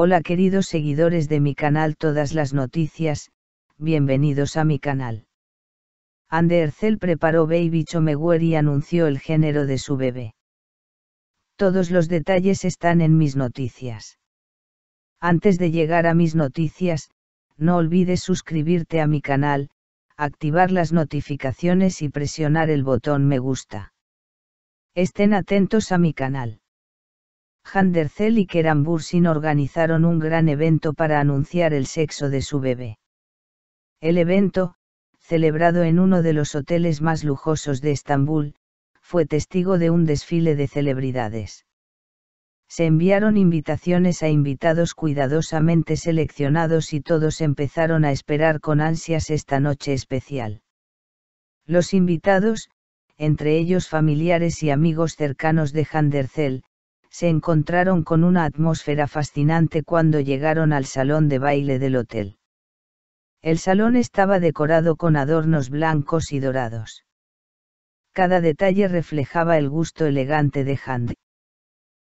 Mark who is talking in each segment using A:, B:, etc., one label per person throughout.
A: Hola queridos seguidores de mi canal Todas las Noticias, bienvenidos a mi canal. Andercel preparó Baby Chomeguer y anunció el género de su bebé. Todos los detalles están en mis noticias. Antes de llegar a mis noticias, no olvides suscribirte a mi canal, activar las notificaciones y presionar el botón me gusta. Estén atentos a mi canal. Handercel y Keran Bursin organizaron un gran evento para anunciar el sexo de su bebé. El evento, celebrado en uno de los hoteles más lujosos de Estambul, fue testigo de un desfile de celebridades. Se enviaron invitaciones a invitados cuidadosamente seleccionados y todos empezaron a esperar con ansias esta noche especial. Los invitados, entre ellos familiares y amigos cercanos de Handercel, se encontraron con una atmósfera fascinante cuando llegaron al salón de baile del hotel. El salón estaba decorado con adornos blancos y dorados. Cada detalle reflejaba el gusto elegante de Hand.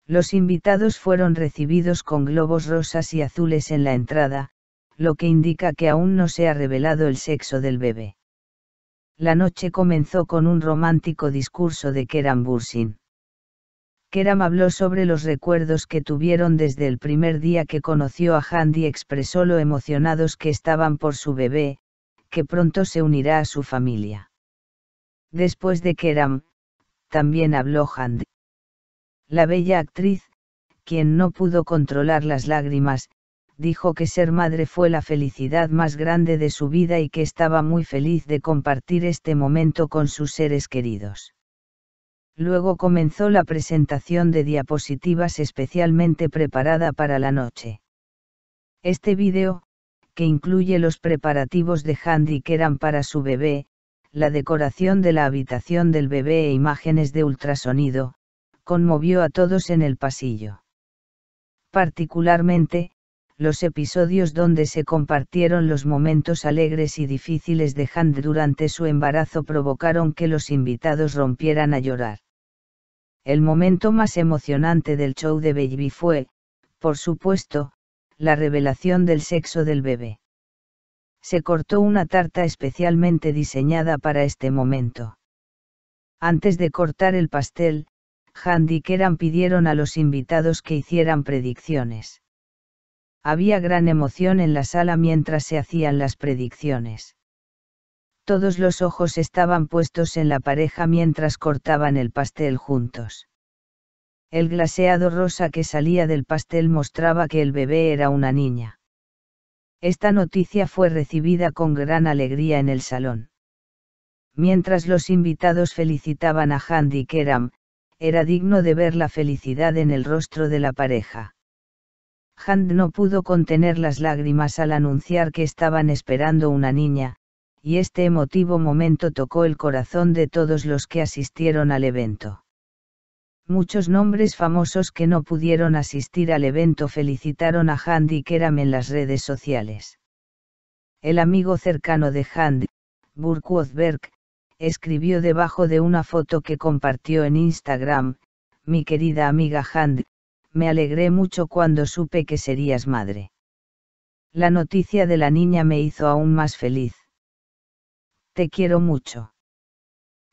A: Los invitados fueron recibidos con globos rosas y azules en la entrada, lo que indica que aún no se ha revelado el sexo del bebé. La noche comenzó con un romántico discurso de Kerambursin. Bursin. Keram habló sobre los recuerdos que tuvieron desde el primer día que conoció a Handy y expresó lo emocionados que estaban por su bebé, que pronto se unirá a su familia. Después de Keram, también habló Handy. La bella actriz, quien no pudo controlar las lágrimas, dijo que ser madre fue la felicidad más grande de su vida y que estaba muy feliz de compartir este momento con sus seres queridos. Luego comenzó la presentación de diapositivas especialmente preparada para la noche. Este vídeo, que incluye los preparativos de Handy que eran para su bebé, la decoración de la habitación del bebé e imágenes de ultrasonido, conmovió a todos en el pasillo. Particularmente, los episodios donde se compartieron los momentos alegres y difíciles de Hand durante su embarazo provocaron que los invitados rompieran a llorar. El momento más emocionante del show de Baby fue, por supuesto, la revelación del sexo del bebé. Se cortó una tarta especialmente diseñada para este momento. Antes de cortar el pastel, Handy Keran pidieron a los invitados que hicieran predicciones. Había gran emoción en la sala mientras se hacían las predicciones. Todos los ojos estaban puestos en la pareja mientras cortaban el pastel juntos. El glaseado rosa que salía del pastel mostraba que el bebé era una niña. Esta noticia fue recibida con gran alegría en el salón. Mientras los invitados felicitaban a y Keram, era digno de ver la felicidad en el rostro de la pareja. Hand no pudo contener las lágrimas al anunciar que estaban esperando una niña, y este emotivo momento tocó el corazón de todos los que asistieron al evento. Muchos nombres famosos que no pudieron asistir al evento felicitaron a Handy Keram en las redes sociales. El amigo cercano de Handy, Burk escribió debajo de una foto que compartió en Instagram, mi querida amiga handy me alegré mucho cuando supe que serías madre. La noticia de la niña me hizo aún más feliz. Te quiero mucho.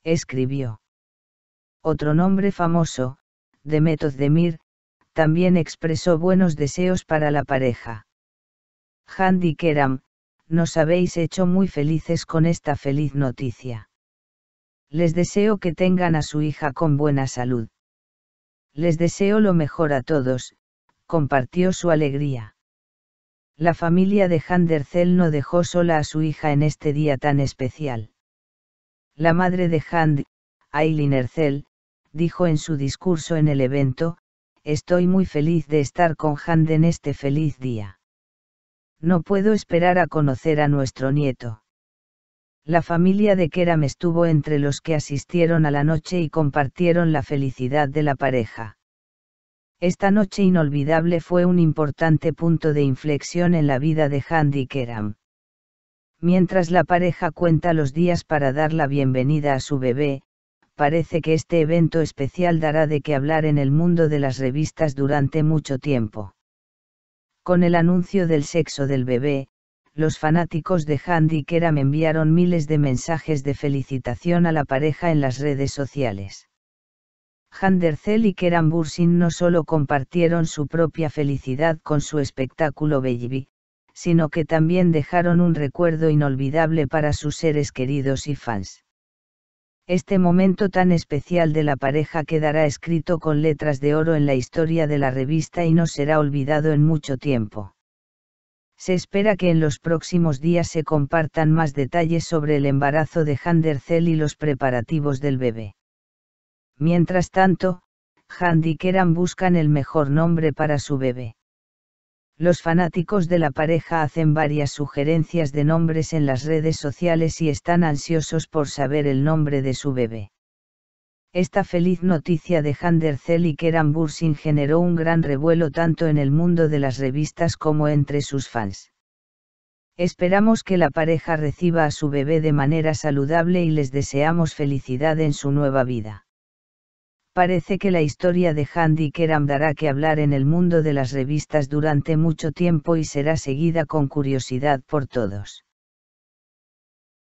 A: Escribió. Otro nombre famoso, de Demir, también expresó buenos deseos para la pareja. Handy Keram, nos habéis hecho muy felices con esta feliz noticia. Les deseo que tengan a su hija con buena salud. Les deseo lo mejor a todos, compartió su alegría la familia de Handercel no dejó sola a su hija en este día tan especial. La madre de Hand, Aileen Ercel, dijo en su discurso en el evento, Estoy muy feliz de estar con Hand en este feliz día. No puedo esperar a conocer a nuestro nieto. La familia de Keram estuvo entre los que asistieron a la noche y compartieron la felicidad de la pareja. Esta noche inolvidable fue un importante punto de inflexión en la vida de Handy Keram. Mientras la pareja cuenta los días para dar la bienvenida a su bebé, parece que este evento especial dará de qué hablar en el mundo de las revistas durante mucho tiempo. Con el anuncio del sexo del bebé, los fanáticos de Handy Keram enviaron miles de mensajes de felicitación a la pareja en las redes sociales. Handercel y Keran Bursin no solo compartieron su propia felicidad con su espectáculo baby, sino que también dejaron un recuerdo inolvidable para sus seres queridos y fans. Este momento tan especial de la pareja quedará escrito con letras de oro en la historia de la revista y no será olvidado en mucho tiempo. Se espera que en los próximos días se compartan más detalles sobre el embarazo de Handercel y los preparativos del bebé. Mientras tanto, Keran buscan el mejor nombre para su bebé. Los fanáticos de la pareja hacen varias sugerencias de nombres en las redes sociales y están ansiosos por saber el nombre de su bebé. Esta feliz noticia de Cell y Keran Bursin generó un gran revuelo tanto en el mundo de las revistas como entre sus fans. Esperamos que la pareja reciba a su bebé de manera saludable y les deseamos felicidad en su nueva vida. Parece que la historia de Handy Keram dará que hablar en el mundo de las revistas durante mucho tiempo y será seguida con curiosidad por todos.